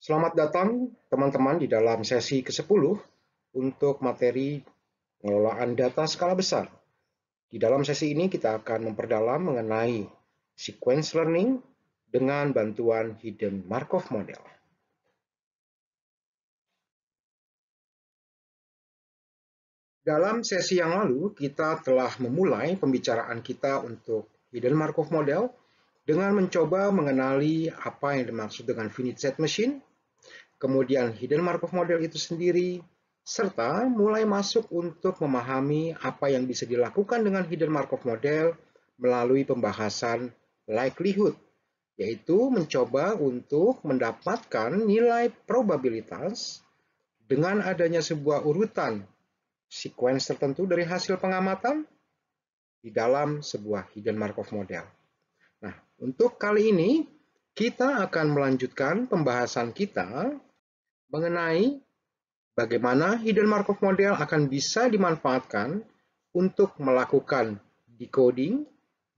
Selamat datang teman-teman di dalam sesi ke-10 untuk materi pengelolaan data skala besar. Di dalam sesi ini kita akan memperdalam mengenai sequence learning dengan bantuan hidden Markov model. Dalam sesi yang lalu, kita telah memulai pembicaraan kita untuk hidden Markov model dengan mencoba mengenali apa yang dimaksud dengan finite set machine kemudian hidden Markov model itu sendiri, serta mulai masuk untuk memahami apa yang bisa dilakukan dengan hidden Markov model melalui pembahasan likelihood, yaitu mencoba untuk mendapatkan nilai probabilitas dengan adanya sebuah urutan sequence tertentu dari hasil pengamatan di dalam sebuah hidden Markov model. Nah, untuk kali ini kita akan melanjutkan pembahasan kita mengenai bagaimana hidden Markov model akan bisa dimanfaatkan untuk melakukan decoding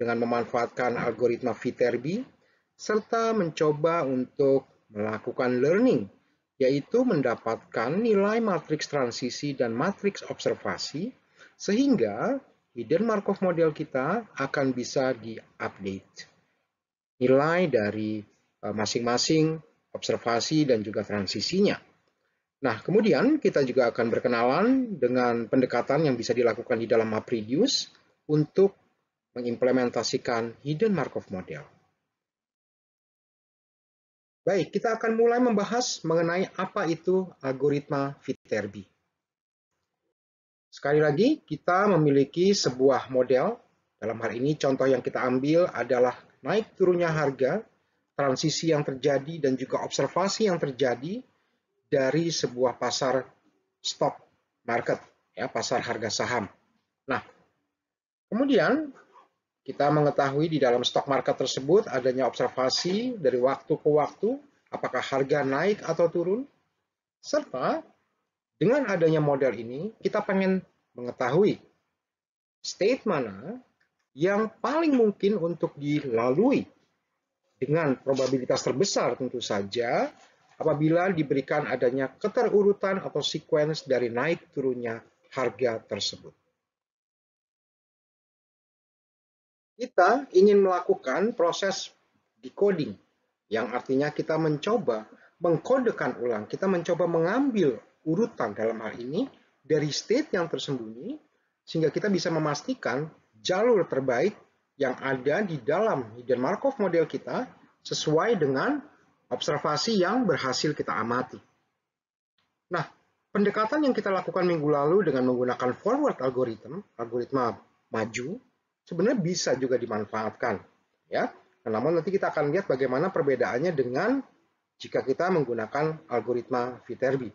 dengan memanfaatkan algoritma Viterbi serta mencoba untuk melakukan learning yaitu mendapatkan nilai matriks transisi dan matriks observasi sehingga hidden Markov model kita akan bisa diupdate nilai dari eh, masing-masing observasi dan juga transisinya. Nah, kemudian kita juga akan berkenalan dengan pendekatan yang bisa dilakukan di dalam MapReduce untuk mengimplementasikan hidden Markov model. Baik, kita akan mulai membahas mengenai apa itu algoritma Viterbi. Sekali lagi, kita memiliki sebuah model. Dalam hal ini, contoh yang kita ambil adalah naik turunnya harga, transisi yang terjadi, dan juga observasi yang terjadi dari sebuah pasar stock market, ya pasar harga saham. Nah, kemudian kita mengetahui di dalam stock market tersebut adanya observasi dari waktu ke waktu apakah harga naik atau turun, serta dengan adanya model ini kita pengen mengetahui state mana yang paling mungkin untuk dilalui dengan probabilitas terbesar tentu saja apabila diberikan adanya keterurutan atau sequence dari naik turunnya harga tersebut. Kita ingin melakukan proses decoding, yang artinya kita mencoba mengkodekan ulang, kita mencoba mengambil urutan dalam hal ini dari state yang tersembunyi, sehingga kita bisa memastikan jalur terbaik yang ada di dalam hidden Markov model kita sesuai dengan observasi yang berhasil kita amati. Nah, pendekatan yang kita lakukan minggu lalu dengan menggunakan forward algorithm, algoritma maju, sebenarnya bisa juga dimanfaatkan. ya. Nah, namun nanti kita akan lihat bagaimana perbedaannya dengan jika kita menggunakan algoritma Viterbi.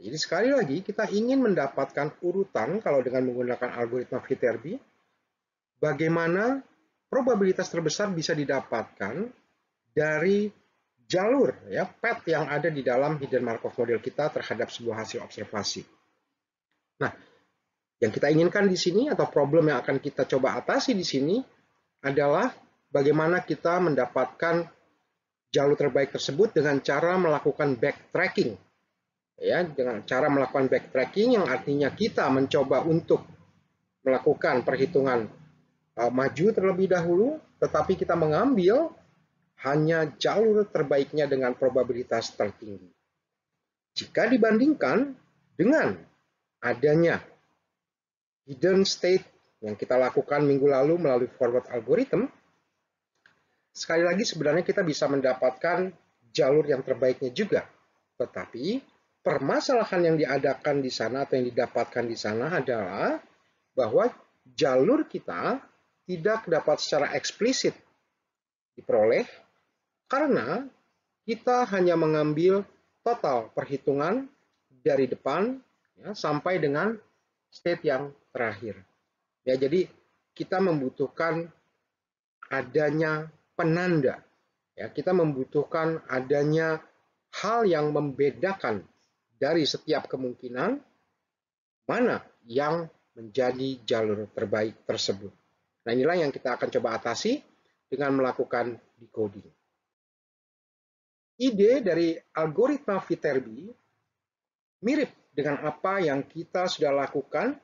Jadi sekali lagi kita ingin mendapatkan urutan kalau dengan menggunakan algoritma Viterbi, bagaimana probabilitas terbesar bisa didapatkan dari jalur ya path yang ada di dalam hidden Markov model kita terhadap sebuah hasil observasi. Nah, yang kita inginkan di sini atau problem yang akan kita coba atasi di sini adalah bagaimana kita mendapatkan jalur terbaik tersebut dengan cara melakukan backtracking. Ya, dengan cara melakukan backtracking yang artinya kita mencoba untuk melakukan perhitungan uh, maju terlebih dahulu, tetapi kita mengambil hanya jalur terbaiknya dengan probabilitas tertinggi. Jika dibandingkan dengan adanya hidden state yang kita lakukan minggu lalu melalui forward algorithm, sekali lagi sebenarnya kita bisa mendapatkan jalur yang terbaiknya juga. Tetapi permasalahan yang diadakan di sana atau yang didapatkan di sana adalah bahwa jalur kita tidak dapat secara eksplisit diperoleh karena kita hanya mengambil total perhitungan dari depan ya, sampai dengan state yang terakhir. Ya, jadi kita membutuhkan adanya penanda. Ya, kita membutuhkan adanya hal yang membedakan dari setiap kemungkinan mana yang menjadi jalur terbaik tersebut. Nah, inilah yang kita akan coba atasi dengan melakukan decoding ide dari algoritma Viterbi mirip dengan apa yang kita sudah lakukan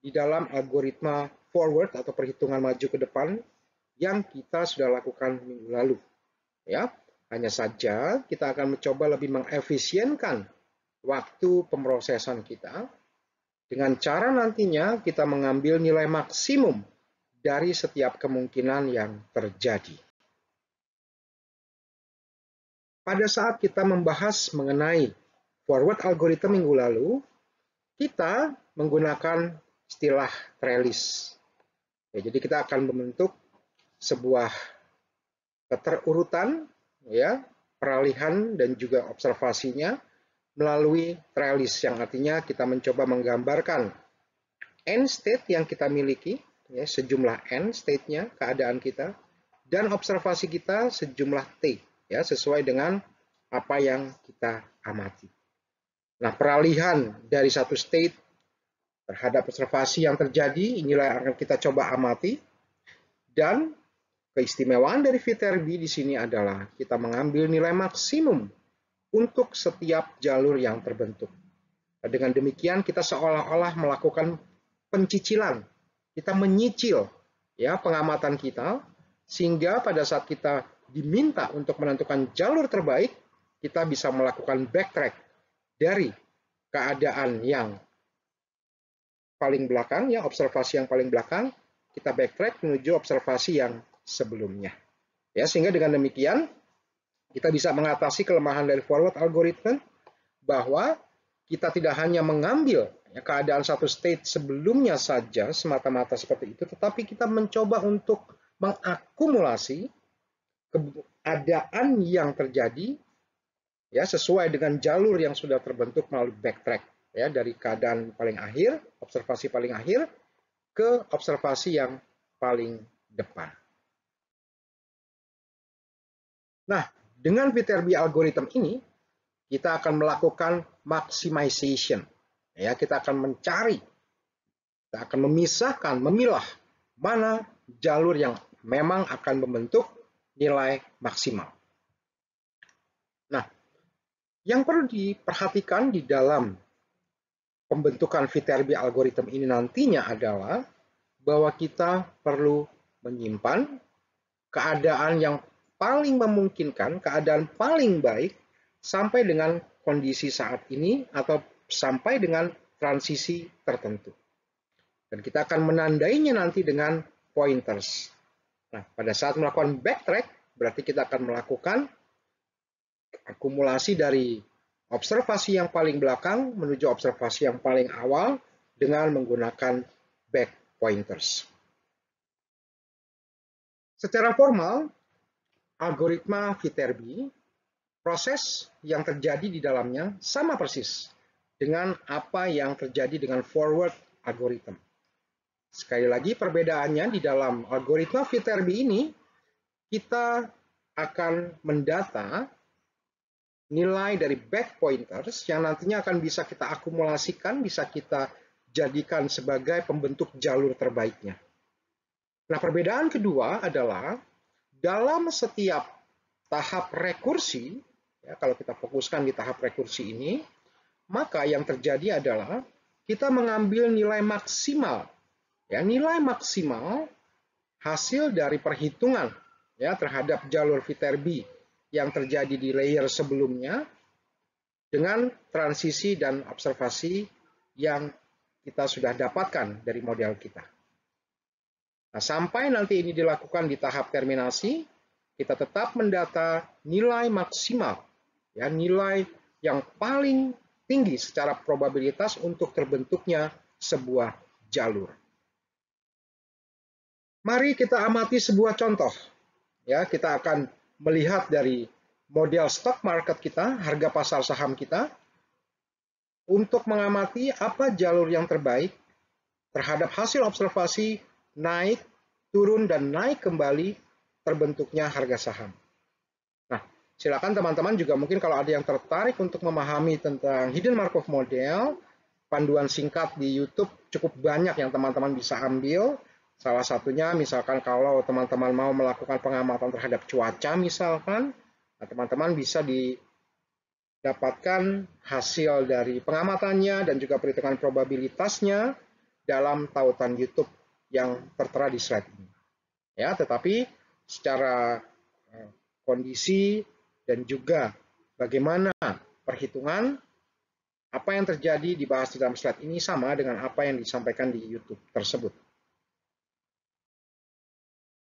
di dalam algoritma forward atau perhitungan maju ke depan yang kita sudah lakukan minggu lalu. Ya, hanya saja kita akan mencoba lebih mengefisienkan waktu pemrosesan kita dengan cara nantinya kita mengambil nilai maksimum dari setiap kemungkinan yang terjadi. Pada saat kita membahas mengenai forward algorithm minggu lalu, kita menggunakan istilah trellis. Ya, jadi kita akan membentuk sebuah keterurutan, ya, peralihan dan juga observasinya melalui trellis yang artinya kita mencoba menggambarkan end state yang kita miliki, ya, sejumlah end state-nya keadaan kita dan observasi kita sejumlah t ya sesuai dengan apa yang kita amati. Nah, peralihan dari satu state terhadap observasi yang terjadi, inilah yang akan kita coba amati. Dan keistimewaan dari Viterbi di sini adalah kita mengambil nilai maksimum untuk setiap jalur yang terbentuk. Nah, dengan demikian kita seolah-olah melakukan pencicilan. Kita menyicil ya pengamatan kita sehingga pada saat kita diminta untuk menentukan jalur terbaik, kita bisa melakukan backtrack dari keadaan yang paling belakang, ya observasi yang paling belakang, kita backtrack menuju observasi yang sebelumnya. Ya, sehingga dengan demikian kita bisa mengatasi kelemahan dari forward algorithm bahwa kita tidak hanya mengambil ya, keadaan satu state sebelumnya saja semata-mata seperti itu, tetapi kita mencoba untuk mengakumulasi keadaan yang terjadi ya sesuai dengan jalur yang sudah terbentuk melalui backtrack ya dari keadaan paling akhir, observasi paling akhir ke observasi yang paling depan. Nah, dengan VTRB algorithm ini kita akan melakukan maximization. Ya, kita akan mencari kita akan memisahkan, memilah mana jalur yang memang akan membentuk nilai maksimal. Nah, yang perlu diperhatikan di dalam pembentukan VTRB algoritm ini nantinya adalah bahwa kita perlu menyimpan keadaan yang paling memungkinkan, keadaan paling baik sampai dengan kondisi saat ini atau sampai dengan transisi tertentu. Dan kita akan menandainya nanti dengan pointers. Nah, pada saat melakukan backtrack, berarti kita akan melakukan akumulasi dari observasi yang paling belakang menuju observasi yang paling awal dengan menggunakan back pointers. Secara formal, algoritma Viterbi, proses yang terjadi di dalamnya sama persis dengan apa yang terjadi dengan forward algorithm. Sekali lagi perbedaannya di dalam algoritma VTRB ini kita akan mendata nilai dari back pointers yang nantinya akan bisa kita akumulasikan, bisa kita jadikan sebagai pembentuk jalur terbaiknya. Nah, perbedaan kedua adalah dalam setiap tahap rekursi, ya, kalau kita fokuskan di tahap rekursi ini, maka yang terjadi adalah kita mengambil nilai maksimal ya nilai maksimal hasil dari perhitungan ya terhadap jalur Viterbi yang terjadi di layer sebelumnya dengan transisi dan observasi yang kita sudah dapatkan dari model kita. Nah, sampai nanti ini dilakukan di tahap terminasi, kita tetap mendata nilai maksimal, ya nilai yang paling tinggi secara probabilitas untuk terbentuknya sebuah jalur. Mari kita amati sebuah contoh. Ya, kita akan melihat dari model stock market kita, harga pasar saham kita, untuk mengamati apa jalur yang terbaik terhadap hasil observasi naik, turun, dan naik kembali terbentuknya harga saham. Nah, silakan teman-teman juga mungkin kalau ada yang tertarik untuk memahami tentang hidden Markov model, panduan singkat di YouTube cukup banyak yang teman-teman bisa ambil Salah satunya misalkan kalau teman-teman mau melakukan pengamatan terhadap cuaca misalkan, nah, teman-teman nah, bisa didapatkan hasil dari pengamatannya dan juga perhitungan probabilitasnya dalam tautan YouTube yang tertera di slide ini. Ya, tetapi secara eh, kondisi dan juga bagaimana perhitungan apa yang terjadi dibahas di dalam slide ini sama dengan apa yang disampaikan di YouTube tersebut.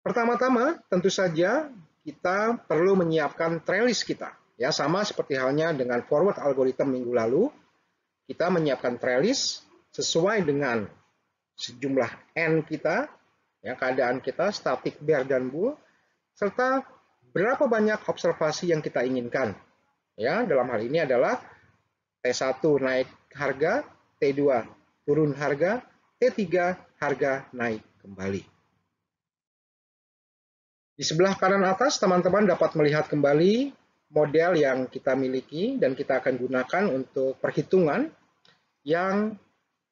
Pertama-tama, tentu saja kita perlu menyiapkan trellis kita. Ya, sama seperti halnya dengan forward algorithm minggu lalu, kita menyiapkan trellis sesuai dengan sejumlah N kita, ya, keadaan kita, static, bear, dan bull, serta berapa banyak observasi yang kita inginkan. Ya, dalam hal ini adalah T1 naik harga, T2 turun harga, T3 harga naik kembali. Di sebelah kanan atas, teman-teman dapat melihat kembali model yang kita miliki dan kita akan gunakan untuk perhitungan yang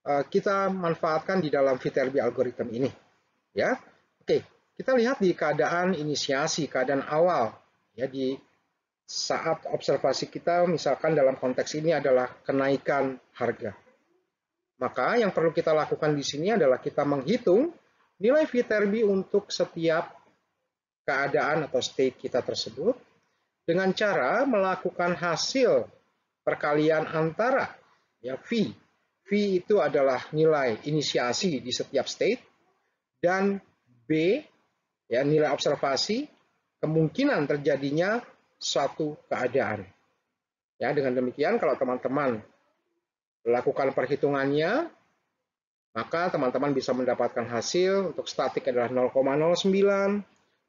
eh, kita manfaatkan di dalam Viterbi algoritma ini. Ya, oke, kita lihat di keadaan inisiasi, keadaan awal. Ya, di saat observasi kita, misalkan dalam konteks ini adalah kenaikan harga. Maka yang perlu kita lakukan di sini adalah kita menghitung nilai Viterbi untuk setiap keadaan atau state kita tersebut dengan cara melakukan hasil perkalian antara ya V. V itu adalah nilai inisiasi di setiap state dan B ya nilai observasi kemungkinan terjadinya suatu keadaan. Ya, dengan demikian kalau teman-teman melakukan perhitungannya maka teman-teman bisa mendapatkan hasil untuk statik adalah 0,09,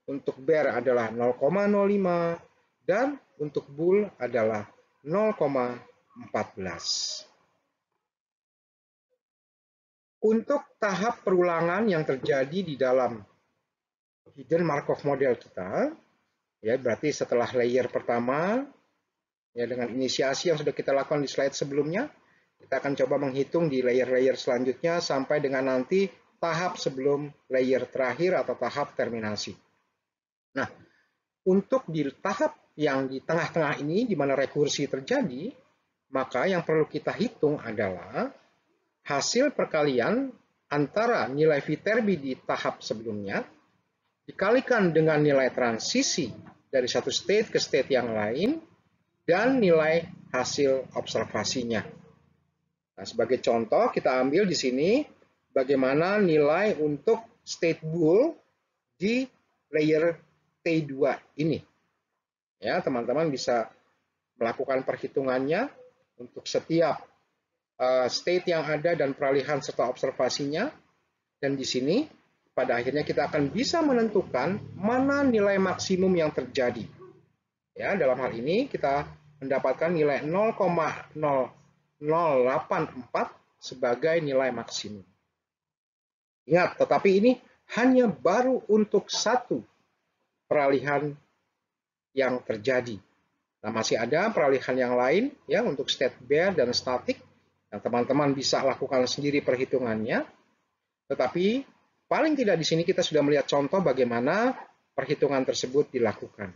untuk bear adalah 0,05 dan untuk bull adalah 0,14. Untuk tahap perulangan yang terjadi di dalam hidden Markov model kita, ya berarti setelah layer pertama, ya dengan inisiasi yang sudah kita lakukan di slide sebelumnya, kita akan coba menghitung di layer-layer selanjutnya sampai dengan nanti tahap sebelum layer terakhir atau tahap terminasi. Nah, untuk di tahap yang di tengah-tengah ini di mana rekursi terjadi, maka yang perlu kita hitung adalah hasil perkalian antara nilai Viterbi di tahap sebelumnya dikalikan dengan nilai transisi dari satu state ke state yang lain dan nilai hasil observasinya. Nah, sebagai contoh kita ambil di sini bagaimana nilai untuk state bool di layer T2 ini. Ya, teman-teman bisa melakukan perhitungannya untuk setiap eh, state yang ada dan peralihan serta observasinya. Dan di sini pada akhirnya kita akan bisa menentukan mana nilai maksimum yang terjadi. Ya, dalam hal ini kita mendapatkan nilai 0,0084 sebagai nilai maksimum. Ingat, tetapi ini hanya baru untuk satu peralihan yang terjadi. Nah, masih ada peralihan yang lain ya untuk state bear dan static. yang teman-teman bisa lakukan sendiri perhitungannya. Tetapi paling tidak di sini kita sudah melihat contoh bagaimana perhitungan tersebut dilakukan.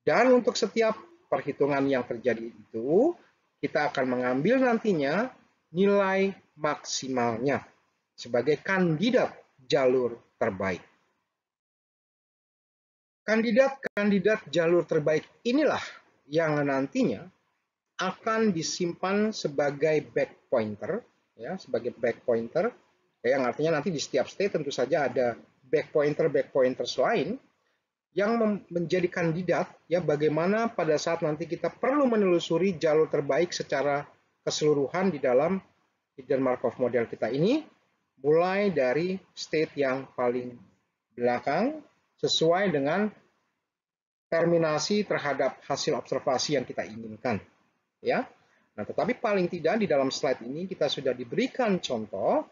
Dan untuk setiap perhitungan yang terjadi itu, kita akan mengambil nantinya nilai maksimalnya sebagai kandidat jalur terbaik. Kandidat-kandidat jalur terbaik inilah yang nantinya akan disimpan sebagai back pointer, ya, sebagai back pointer, yang artinya nanti di setiap state tentu saja ada back pointer, back pointer selain yang menjadi kandidat ya bagaimana pada saat nanti kita perlu menelusuri jalur terbaik secara keseluruhan di dalam hidden Markov model kita ini mulai dari state yang paling belakang sesuai dengan terminasi terhadap hasil observasi yang kita inginkan. Ya. Nah, tetapi paling tidak di dalam slide ini kita sudah diberikan contoh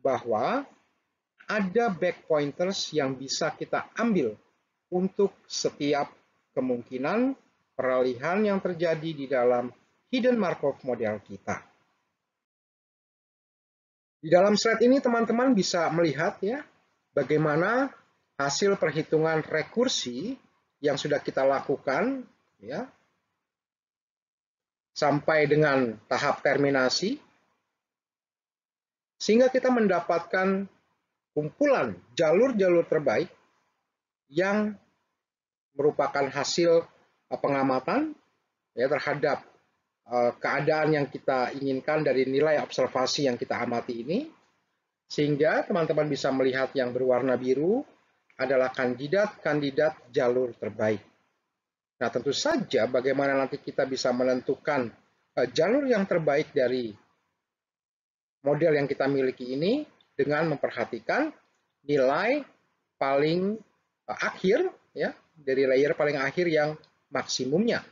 bahwa ada back pointers yang bisa kita ambil untuk setiap kemungkinan peralihan yang terjadi di dalam hidden Markov model kita. Di dalam slide ini teman-teman bisa melihat ya bagaimana hasil perhitungan rekursi yang sudah kita lakukan ya sampai dengan tahap terminasi sehingga kita mendapatkan kumpulan jalur-jalur terbaik yang merupakan hasil eh, pengamatan ya terhadap eh, keadaan yang kita inginkan dari nilai observasi yang kita amati ini sehingga teman-teman bisa melihat yang berwarna biru adalah kandidat-kandidat jalur terbaik. Nah, tentu saja bagaimana nanti kita bisa menentukan eh, jalur yang terbaik dari model yang kita miliki ini dengan memperhatikan nilai paling eh, akhir ya dari layer paling akhir yang maksimumnya.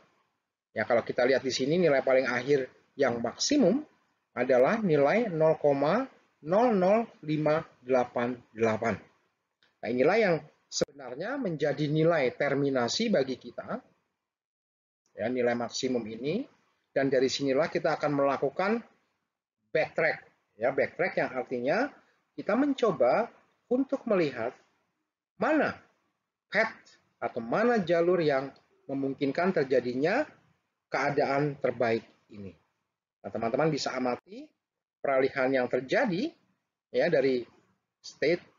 Ya, kalau kita lihat di sini nilai paling akhir yang maksimum adalah nilai 0,00588. Nah, inilah yang sebenarnya menjadi nilai terminasi bagi kita, ya, nilai maksimum ini, dan dari sinilah kita akan melakukan backtrack, ya, backtrack yang artinya kita mencoba untuk melihat mana path atau mana jalur yang memungkinkan terjadinya keadaan terbaik ini. Nah, teman-teman bisa amati peralihan yang terjadi ya dari state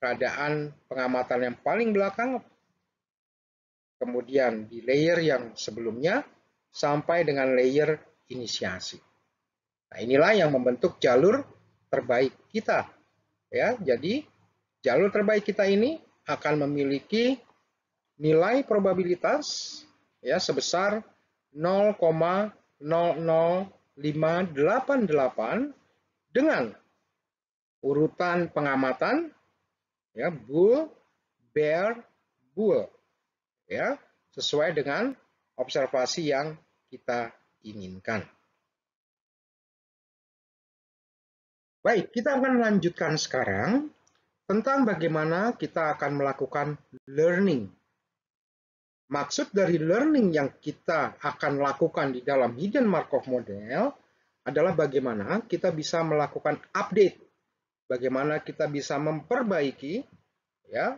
keadaan pengamatan yang paling belakang, kemudian di layer yang sebelumnya, sampai dengan layer inisiasi. Nah, inilah yang membentuk jalur terbaik kita. Ya, jadi jalur terbaik kita ini akan memiliki nilai probabilitas ya sebesar 0,00588 dengan urutan pengamatan ya bull bear bull ya sesuai dengan observasi yang kita inginkan. Baik, kita akan lanjutkan sekarang tentang bagaimana kita akan melakukan learning. Maksud dari learning yang kita akan lakukan di dalam hidden Markov model adalah bagaimana kita bisa melakukan update bagaimana kita bisa memperbaiki ya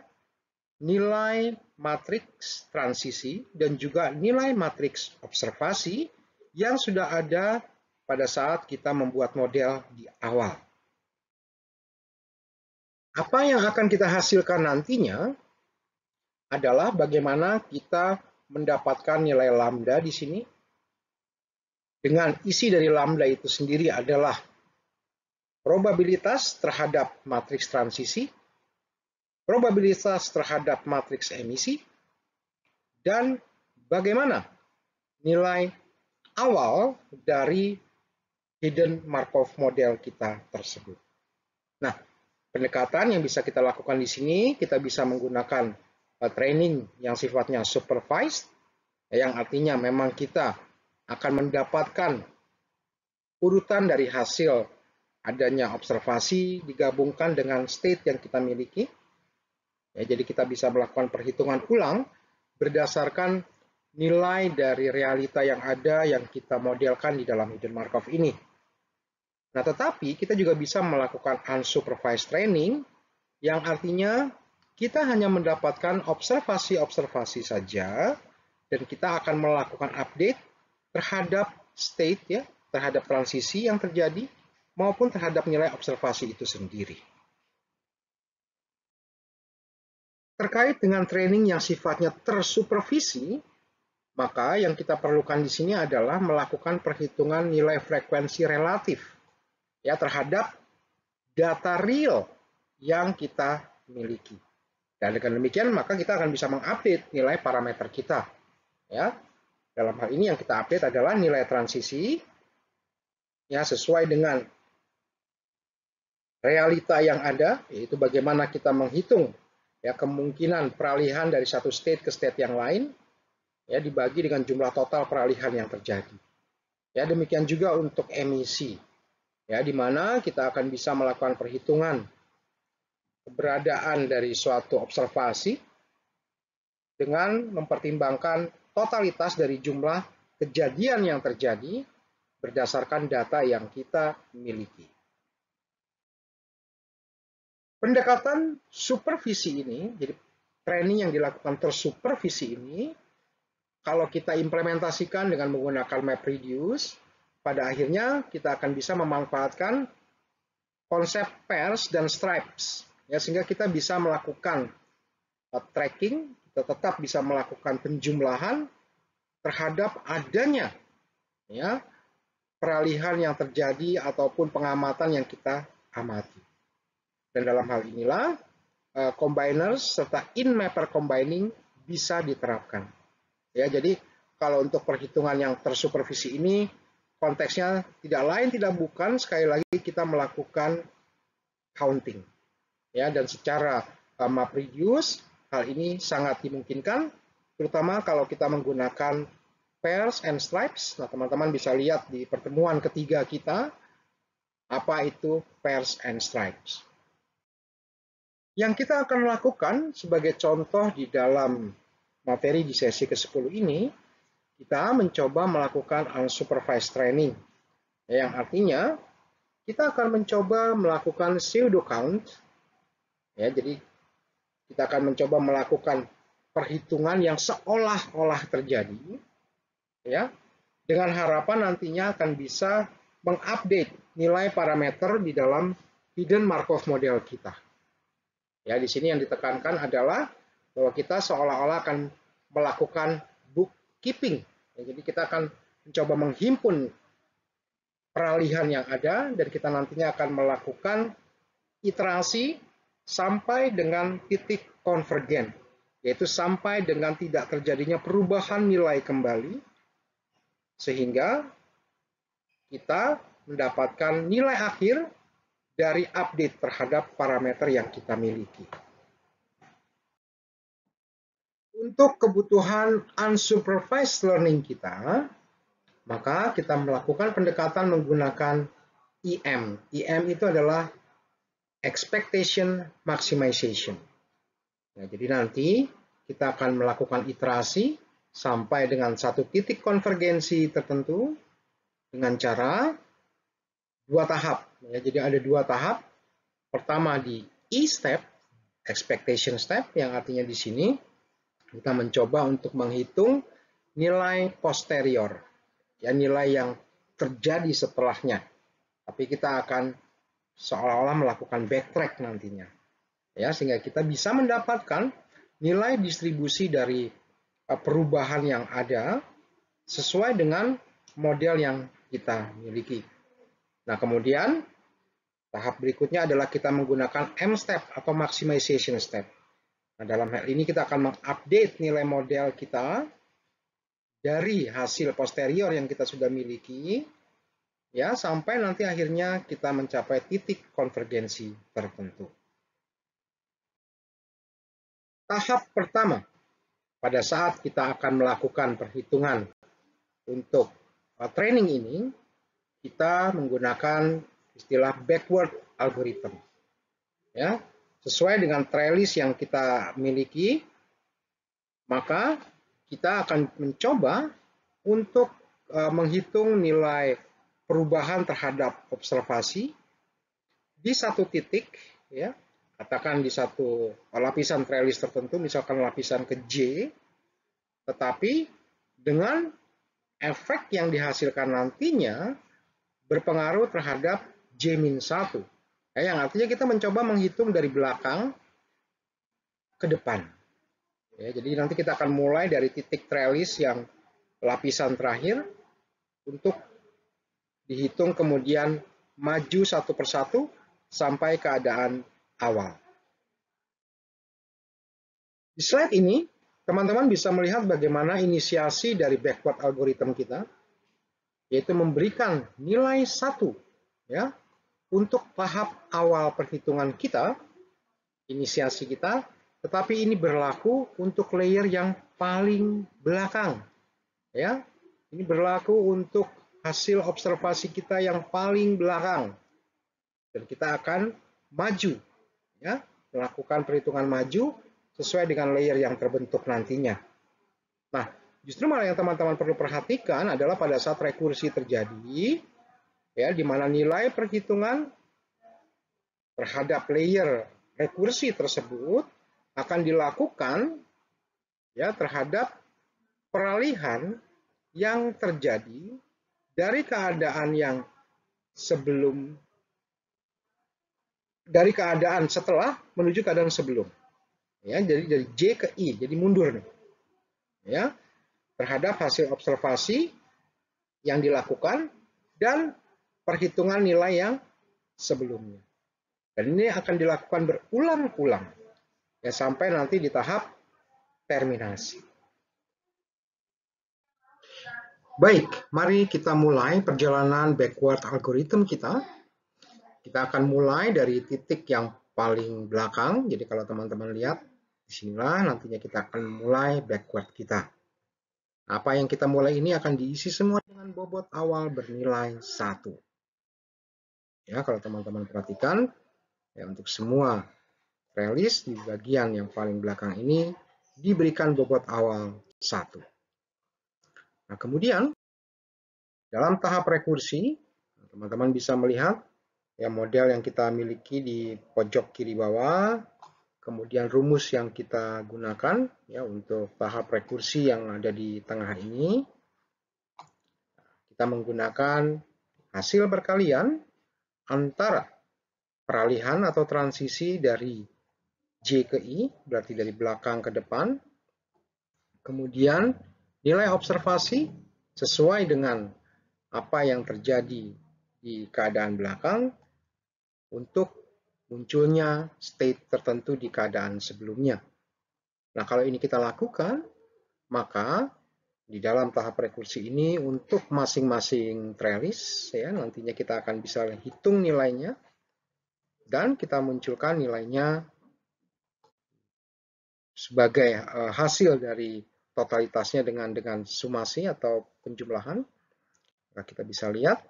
nilai matriks transisi dan juga nilai matriks observasi yang sudah ada pada saat kita membuat model di awal. Apa yang akan kita hasilkan nantinya adalah bagaimana kita mendapatkan nilai lambda di sini. Dengan isi dari lambda itu sendiri adalah probabilitas terhadap matriks transisi, probabilitas terhadap matriks emisi, dan bagaimana nilai awal dari hidden Markov model kita tersebut. Nah, pendekatan yang bisa kita lakukan di sini, kita bisa menggunakan eh, training yang sifatnya supervised, yang artinya memang kita akan mendapatkan urutan dari hasil adanya observasi digabungkan dengan state yang kita miliki. Ya, jadi kita bisa melakukan perhitungan ulang berdasarkan nilai dari realita yang ada yang kita modelkan di dalam hidden Markov ini. Nah, tetapi kita juga bisa melakukan unsupervised training yang artinya kita hanya mendapatkan observasi-observasi saja dan kita akan melakukan update terhadap state ya, terhadap transisi yang terjadi maupun terhadap nilai observasi itu sendiri. Terkait dengan training yang sifatnya tersupervisi, maka yang kita perlukan di sini adalah melakukan perhitungan nilai frekuensi relatif ya terhadap data real yang kita miliki. Dan dengan demikian maka kita akan bisa mengupdate nilai parameter kita. Ya. Dalam hal ini yang kita update adalah nilai transisi ya sesuai dengan realita yang ada, yaitu bagaimana kita menghitung ya kemungkinan peralihan dari satu state ke state yang lain, ya dibagi dengan jumlah total peralihan yang terjadi. Ya demikian juga untuk emisi, ya di mana kita akan bisa melakukan perhitungan keberadaan dari suatu observasi dengan mempertimbangkan totalitas dari jumlah kejadian yang terjadi berdasarkan data yang kita miliki. Pendekatan supervisi ini, jadi training yang dilakukan tersupervisi ini, kalau kita implementasikan dengan menggunakan MapReduce, pada akhirnya kita akan bisa memanfaatkan konsep pairs dan stripes, ya sehingga kita bisa melakukan uh, tracking, kita tetap bisa melakukan penjumlahan terhadap adanya ya peralihan yang terjadi ataupun pengamatan yang kita amati. Dan dalam hal inilah eh, combiners serta in mapper combining bisa diterapkan. Ya, jadi kalau untuk perhitungan yang tersupervisi ini konteksnya tidak lain tidak bukan sekali lagi kita melakukan counting. Ya, dan secara eh, map reduce hal ini sangat dimungkinkan terutama kalau kita menggunakan pairs and stripes. Nah, teman-teman bisa lihat di pertemuan ketiga kita apa itu pairs and stripes. Yang kita akan lakukan sebagai contoh di dalam materi di sesi ke-10 ini, kita mencoba melakukan unsupervised training, yang artinya kita akan mencoba melakukan pseudo count, ya, jadi kita akan mencoba melakukan perhitungan yang seolah-olah terjadi, ya, dengan harapan nantinya akan bisa mengupdate nilai parameter di dalam hidden Markov model kita. Ya, di sini yang ditekankan adalah bahwa kita seolah-olah akan melakukan bookkeeping. Ya, jadi kita akan mencoba menghimpun peralihan yang ada dan kita nantinya akan melakukan iterasi sampai dengan titik konvergen, yaitu sampai dengan tidak terjadinya perubahan nilai kembali sehingga kita mendapatkan nilai akhir dari update terhadap parameter yang kita miliki. Untuk kebutuhan unsupervised learning kita, maka kita melakukan pendekatan menggunakan EM. EM itu adalah expectation maximization. Nah, jadi nanti kita akan melakukan iterasi sampai dengan satu titik konvergensi tertentu dengan cara dua tahap. Ya, jadi ada dua tahap. Pertama di E-step, expectation step, yang artinya di sini kita mencoba untuk menghitung nilai posterior, ya nilai yang terjadi setelahnya. Tapi kita akan seolah-olah melakukan backtrack nantinya. Ya, sehingga kita bisa mendapatkan nilai distribusi dari eh, perubahan yang ada sesuai dengan model yang kita miliki. Nah, kemudian tahap berikutnya adalah kita menggunakan M-step atau maximization step. Nah, dalam hal ini kita akan mengupdate nilai model kita dari hasil posterior yang kita sudah miliki ya sampai nanti akhirnya kita mencapai titik konvergensi tertentu. Tahap pertama, pada saat kita akan melakukan perhitungan untuk eh, training ini, kita menggunakan istilah backward algorithm. Ya, sesuai dengan trellis yang kita miliki, maka kita akan mencoba untuk e, menghitung nilai perubahan terhadap observasi di satu titik, ya, katakan di satu lapisan trellis tertentu, misalkan lapisan ke J, tetapi dengan efek yang dihasilkan nantinya berpengaruh terhadap J-1. Ya, yang artinya kita mencoba menghitung dari belakang ke depan. Ya, jadi nanti kita akan mulai dari titik trellis yang lapisan terakhir untuk dihitung kemudian maju satu persatu sampai keadaan awal. Di slide ini, teman-teman bisa melihat bagaimana inisiasi dari backward algorithm kita yaitu memberikan nilai satu ya untuk tahap awal perhitungan kita, inisiasi kita, tetapi ini berlaku untuk layer yang paling belakang. Ya, ini berlaku untuk hasil observasi kita yang paling belakang. Dan kita akan maju, ya, melakukan perhitungan maju sesuai dengan layer yang terbentuk nantinya. Nah, Justru malah yang teman-teman perlu perhatikan adalah pada saat rekursi terjadi, ya, di mana nilai perhitungan terhadap layer rekursi tersebut akan dilakukan ya terhadap peralihan yang terjadi dari keadaan yang sebelum dari keadaan setelah menuju keadaan sebelum. Ya, jadi dari J ke I, jadi mundur nih. Ya, terhadap hasil observasi yang dilakukan dan perhitungan nilai yang sebelumnya. Dan ini akan dilakukan berulang-ulang ya sampai nanti di tahap terminasi. Baik, mari kita mulai perjalanan backward algorithm kita. Kita akan mulai dari titik yang paling belakang. Jadi kalau teman-teman lihat, disinilah nantinya kita akan mulai backward kita. Apa yang kita mulai ini akan diisi semua dengan bobot awal bernilai 1. Ya, kalau teman-teman perhatikan, ya untuk semua relis di bagian yang paling belakang ini diberikan bobot awal 1. Nah, kemudian dalam tahap rekursi, teman-teman bisa melihat ya model yang kita miliki di pojok kiri bawah kemudian rumus yang kita gunakan ya untuk tahap rekursi yang ada di tengah ini kita menggunakan hasil perkalian antara peralihan atau transisi dari J ke I berarti dari belakang ke depan kemudian nilai observasi sesuai dengan apa yang terjadi di keadaan belakang untuk munculnya state tertentu di keadaan sebelumnya. Nah, kalau ini kita lakukan, maka di dalam tahap rekursi ini untuk masing-masing trellis ya nantinya kita akan bisa hitung nilainya dan kita munculkan nilainya sebagai eh, hasil dari totalitasnya dengan dengan sumasi atau penjumlahan. Nah, kita bisa lihat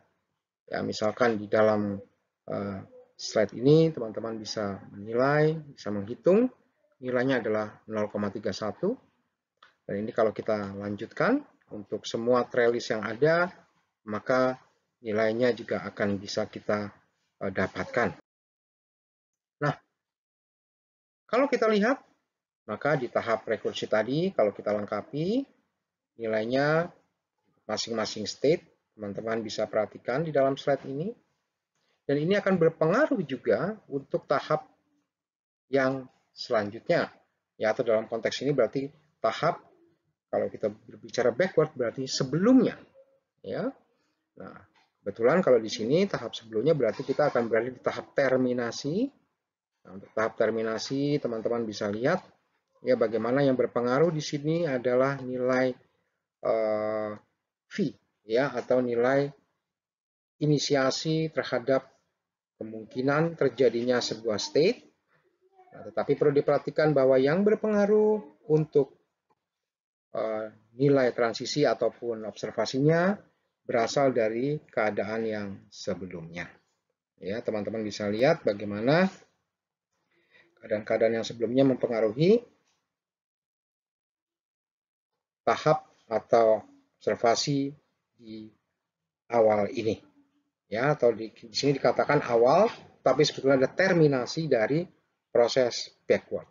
ya misalkan di dalam eh, slide ini teman-teman bisa menilai, bisa menghitung. Nilainya adalah 0,31. Dan ini kalau kita lanjutkan untuk semua trellis yang ada, maka nilainya juga akan bisa kita eh, dapatkan. Nah, kalau kita lihat, maka di tahap rekursi tadi, kalau kita lengkapi, nilainya masing-masing state, teman-teman bisa perhatikan di dalam slide ini, dan ini akan berpengaruh juga untuk tahap yang selanjutnya. Ya, atau dalam konteks ini berarti tahap kalau kita berbicara backward berarti sebelumnya. Ya. Nah, kebetulan kalau di sini tahap sebelumnya berarti kita akan berada di tahap terminasi. Nah, untuk tahap terminasi teman-teman bisa lihat ya bagaimana yang berpengaruh di sini adalah nilai uh, fee ya atau nilai inisiasi terhadap kemungkinan terjadinya sebuah state. Nah, tetapi perlu diperhatikan bahwa yang berpengaruh untuk uh, nilai transisi ataupun observasinya berasal dari keadaan yang sebelumnya. Ya, teman-teman bisa lihat bagaimana keadaan-keadaan yang sebelumnya mempengaruhi tahap atau observasi di awal ini ya atau di, di sini dikatakan awal tapi sebetulnya ada terminasi dari proses backward.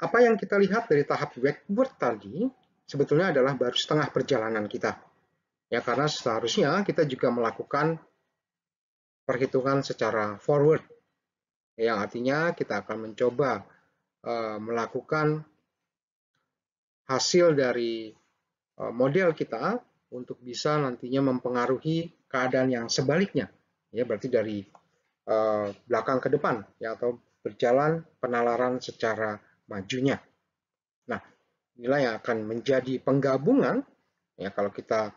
Apa yang kita lihat dari tahap backward tadi sebetulnya adalah baru setengah perjalanan kita. Ya karena seharusnya kita juga melakukan perhitungan secara forward. Yang artinya kita akan mencoba uh, melakukan hasil dari uh, model kita untuk bisa nantinya mempengaruhi keadaan yang sebaliknya ya berarti dari uh, belakang ke depan ya atau berjalan penalaran secara majunya. Nah, inilah yang akan menjadi penggabungan ya kalau kita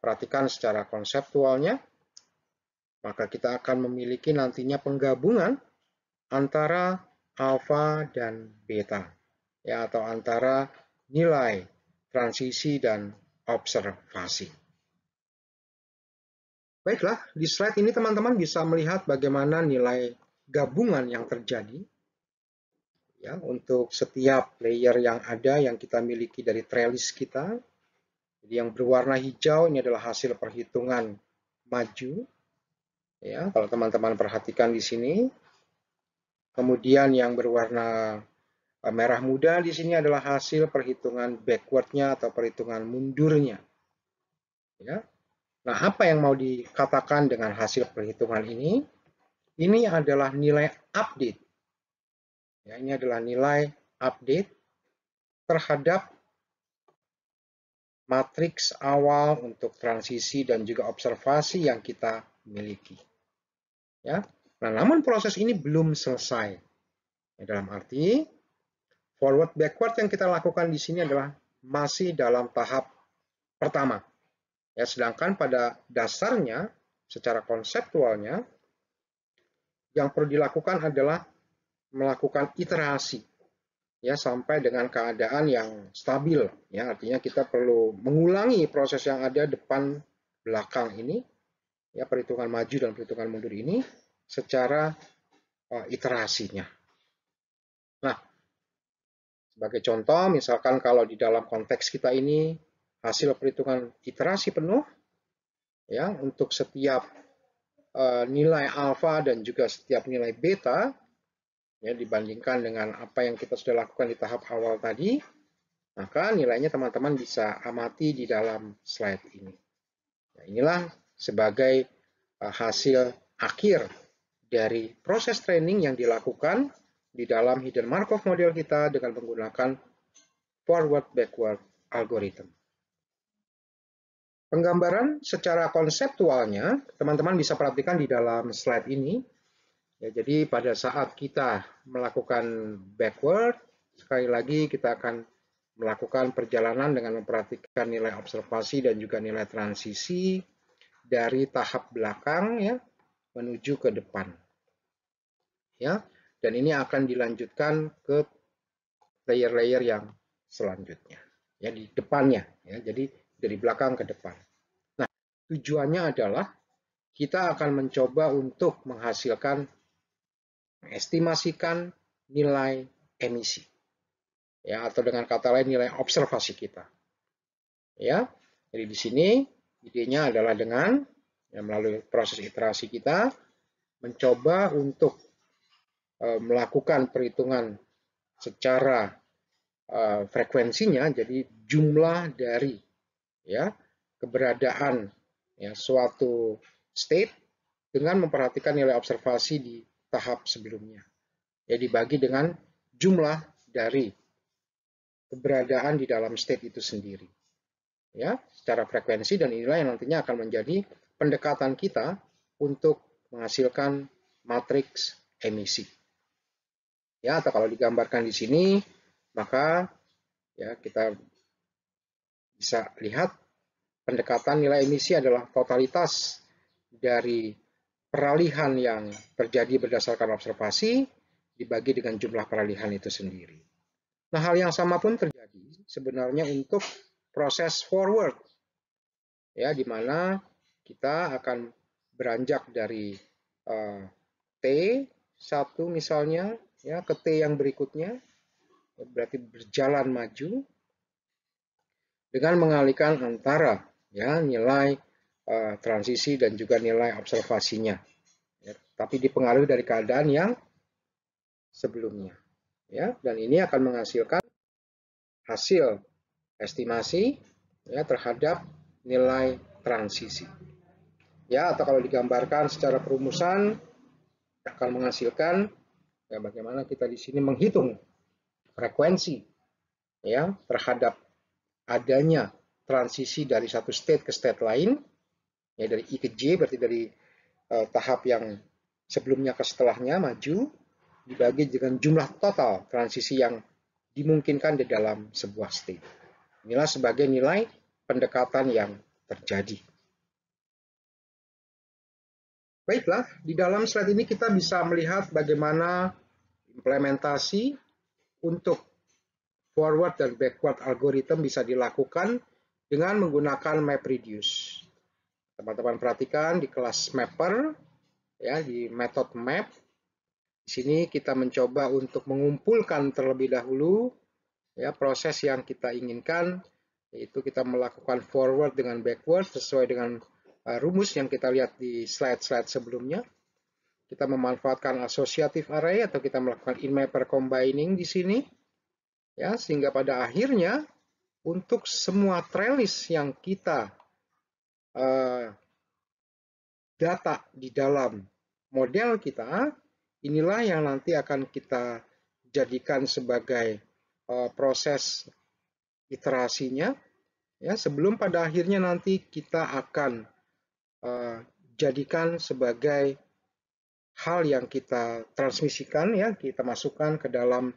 perhatikan secara konseptualnya maka kita akan memiliki nantinya penggabungan antara alfa dan beta ya atau antara nilai transisi dan observasi. Baiklah, di slide ini teman-teman bisa melihat bagaimana nilai gabungan yang terjadi ya untuk setiap layer yang ada yang kita miliki dari trellis kita. Jadi yang berwarna hijau ini adalah hasil perhitungan maju. Ya, kalau teman-teman perhatikan di sini. Kemudian yang berwarna Merah muda di sini adalah hasil perhitungan backwardnya atau perhitungan mundurnya. Ya. Nah, apa yang mau dikatakan dengan hasil perhitungan ini? Ini adalah nilai update. Ya, ini adalah nilai update terhadap matriks awal untuk transisi dan juga observasi yang kita miliki. Ya. Nah, namun proses ini belum selesai. Ya, dalam arti Forward backward yang kita lakukan di sini adalah masih dalam tahap pertama. Ya, sedangkan pada dasarnya secara konseptualnya yang perlu dilakukan adalah melakukan iterasi ya sampai dengan keadaan yang stabil ya artinya kita perlu mengulangi proses yang ada depan belakang ini ya perhitungan maju dan perhitungan mundur ini secara uh, iterasinya. Nah, sebagai contoh, misalkan kalau di dalam konteks kita ini hasil perhitungan iterasi penuh, ya untuk setiap uh, nilai alfa dan juga setiap nilai beta, ya dibandingkan dengan apa yang kita sudah lakukan di tahap awal tadi, maka nilainya teman-teman bisa amati di dalam slide ini. Nah, inilah sebagai uh, hasil akhir dari proses training yang dilakukan di dalam hidden Markov model kita dengan menggunakan forward-backward algorithm. Penggambaran secara konseptualnya, teman-teman bisa perhatikan di dalam slide ini. Ya, jadi pada saat kita melakukan backward, sekali lagi kita akan melakukan perjalanan dengan memperhatikan nilai observasi dan juga nilai transisi dari tahap belakang ya menuju ke depan. Ya, dan ini akan dilanjutkan ke layer-layer yang selanjutnya ya di depannya ya jadi dari belakang ke depan nah tujuannya adalah kita akan mencoba untuk menghasilkan estimasikan nilai emisi ya atau dengan kata lain nilai observasi kita ya jadi di sini idenya adalah dengan ya, melalui proses iterasi kita mencoba untuk Eh, melakukan perhitungan secara eh, frekuensinya, jadi jumlah dari ya keberadaan ya suatu state dengan memperhatikan nilai observasi di tahap sebelumnya. Ya dibagi dengan jumlah dari keberadaan di dalam state itu sendiri. Ya, secara frekuensi dan inilah yang nantinya akan menjadi pendekatan kita untuk menghasilkan matriks emisi ya atau kalau digambarkan di sini maka ya kita bisa lihat pendekatan nilai emisi adalah totalitas dari peralihan yang terjadi berdasarkan observasi dibagi dengan jumlah peralihan itu sendiri. Nah, hal yang sama pun terjadi sebenarnya untuk proses forward. Ya, di mana kita akan beranjak dari uh, eh, T1 misalnya ya ke T yang berikutnya ya, berarti berjalan maju dengan mengalihkan antara ya nilai uh, transisi dan juga nilai observasinya ya, tapi dipengaruhi dari keadaan yang sebelumnya ya dan ini akan menghasilkan hasil estimasi ya terhadap nilai transisi ya atau kalau digambarkan secara perumusan akan menghasilkan ya bagaimana kita di sini menghitung frekuensi ya terhadap adanya transisi dari satu state ke state lain ya dari I e ke J berarti dari uh, tahap yang sebelumnya ke setelahnya maju dibagi dengan jumlah total transisi yang dimungkinkan di dalam sebuah state. Inilah sebagai nilai pendekatan yang terjadi. Baiklah, di dalam slide ini kita bisa melihat bagaimana implementasi untuk forward dan backward algoritma bisa dilakukan dengan menggunakan MapReduce. Teman-teman perhatikan di kelas Mapper, ya di metode map, di sini kita mencoba untuk mengumpulkan terlebih dahulu ya proses yang kita inginkan, yaitu kita melakukan forward dengan backward sesuai dengan Eh, rumus yang kita lihat di slide-slide sebelumnya. Kita memanfaatkan asosiatif array atau kita melakukan in-mapper combining di sini. Ya, sehingga pada akhirnya untuk semua trellis yang kita uh, data di dalam model kita, inilah yang nanti akan kita jadikan sebagai uh, proses iterasinya ya sebelum pada akhirnya nanti kita akan Eh, jadikan sebagai hal yang kita transmisikan ya, kita masukkan ke dalam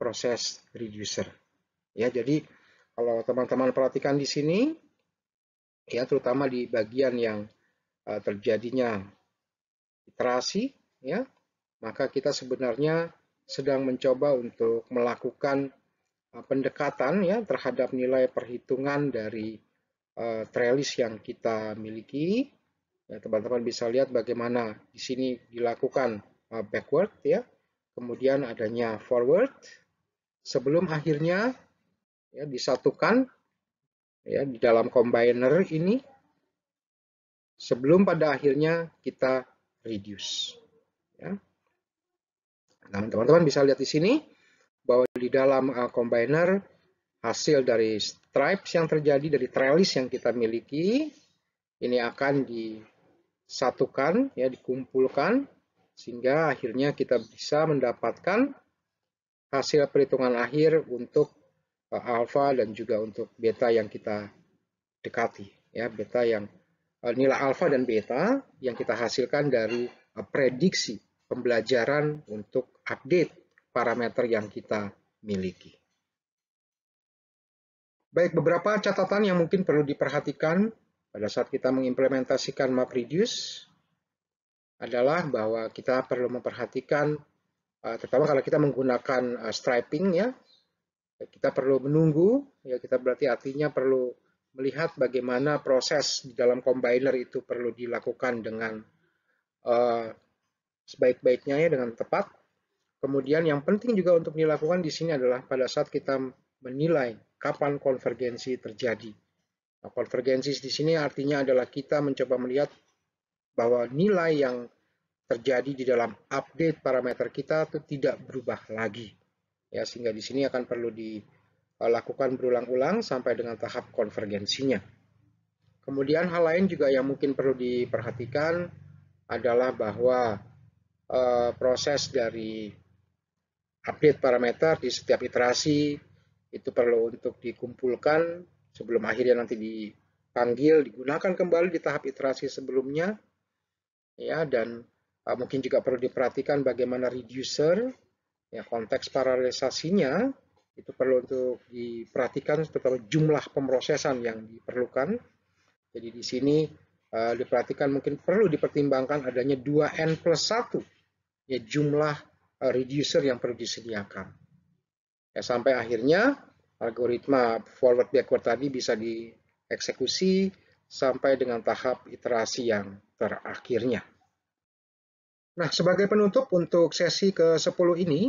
proses reducer. Ya, jadi kalau teman-teman perhatikan di sini ya terutama di bagian yang uh, terjadinya iterasi ya, maka kita sebenarnya sedang mencoba untuk melakukan uh, pendekatan ya terhadap nilai perhitungan dari uh, trellis yang kita miliki Ya, teman-teman bisa lihat bagaimana di sini dilakukan uh, backward ya kemudian adanya forward sebelum akhirnya ya, disatukan ya di dalam combiner ini sebelum pada akhirnya kita reduce ya. Nah, teman-teman bisa lihat di sini bahwa di dalam uh, combiner hasil dari stripes yang terjadi dari trellis yang kita miliki ini akan di disatukan, ya dikumpulkan sehingga akhirnya kita bisa mendapatkan hasil perhitungan akhir untuk eh, alfa dan juga untuk beta yang kita dekati, ya beta yang eh, nilai alfa dan beta yang kita hasilkan dari eh, prediksi pembelajaran untuk update parameter yang kita miliki. Baik, beberapa catatan yang mungkin perlu diperhatikan pada saat kita mengimplementasikan MapReduce adalah bahwa kita perlu memperhatikan eh, terutama kalau kita menggunakan eh, striping ya kita perlu menunggu ya kita berarti artinya perlu melihat bagaimana proses di dalam combiner itu perlu dilakukan dengan uh, sebaik-baiknya ya dengan tepat. Kemudian yang penting juga untuk dilakukan di sini adalah pada saat kita menilai kapan konvergensi terjadi. Nah, konvergensi di sini artinya adalah kita mencoba melihat bahwa nilai yang terjadi di dalam update parameter kita itu tidak berubah lagi. Ya, sehingga di sini akan perlu dilakukan berulang-ulang sampai dengan tahap konvergensinya. Kemudian hal lain juga yang mungkin perlu diperhatikan adalah bahwa e, proses dari update parameter di setiap iterasi itu perlu untuk dikumpulkan sebelum akhirnya nanti dipanggil digunakan kembali di tahap iterasi sebelumnya ya dan uh, mungkin juga perlu diperhatikan bagaimana reducer ya konteks paralelisasinya itu perlu untuk diperhatikan terutama jumlah pemrosesan yang diperlukan jadi di sini uh, diperhatikan mungkin perlu dipertimbangkan adanya 2n plus 1 ya jumlah uh, reducer yang perlu disediakan ya sampai akhirnya algoritma forward backward tadi bisa dieksekusi sampai dengan tahap iterasi yang terakhirnya. Nah, sebagai penutup untuk sesi ke-10 ini,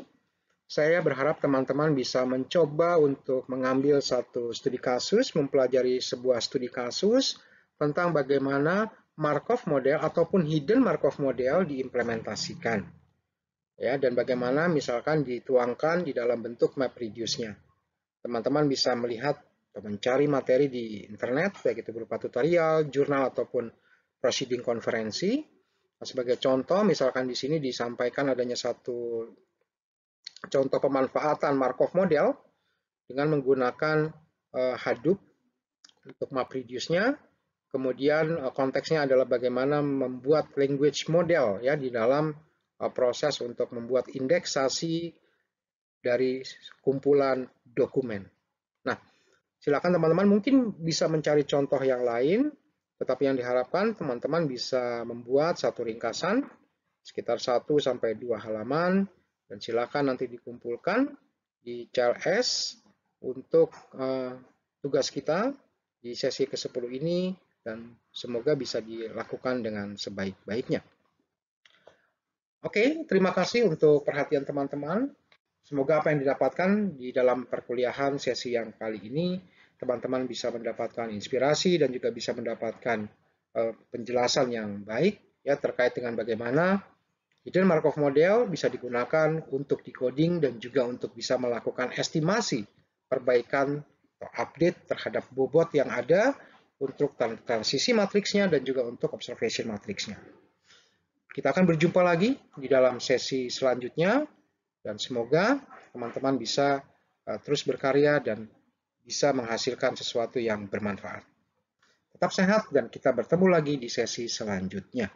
saya berharap teman-teman bisa mencoba untuk mengambil satu studi kasus, mempelajari sebuah studi kasus tentang bagaimana Markov model ataupun hidden Markov model diimplementasikan. Ya, dan bagaimana misalkan dituangkan di dalam bentuk map reduce-nya teman-teman bisa melihat atau mencari materi di internet, baik itu berupa tutorial, jurnal, ataupun proceeding konferensi. Nah, sebagai contoh, misalkan di sini disampaikan adanya satu contoh pemanfaatan Markov model dengan menggunakan uh, Hadoop untuk MapReduce-nya. Kemudian uh, konteksnya adalah bagaimana membuat language model ya di dalam uh, proses untuk membuat indeksasi dari kumpulan dokumen. Nah, silakan teman-teman mungkin bisa mencari contoh yang lain, tetapi yang diharapkan teman-teman bisa membuat satu ringkasan sekitar 1 sampai 2 halaman dan silakan nanti dikumpulkan di CLS untuk eh, tugas kita di sesi ke-10 ini dan semoga bisa dilakukan dengan sebaik-baiknya. Oke, terima kasih untuk perhatian teman-teman. Semoga apa yang didapatkan di dalam perkuliahan sesi yang kali ini, teman-teman bisa mendapatkan inspirasi dan juga bisa mendapatkan eh, penjelasan yang baik ya terkait dengan bagaimana hidden Markov model bisa digunakan untuk decoding dan juga untuk bisa melakukan estimasi perbaikan atau update terhadap bobot yang ada untuk transisi matriksnya dan juga untuk observation matriksnya. Kita akan berjumpa lagi di dalam sesi selanjutnya. Dan semoga teman-teman bisa eh, terus berkarya dan bisa menghasilkan sesuatu yang bermanfaat. Tetap sehat dan kita bertemu lagi di sesi selanjutnya.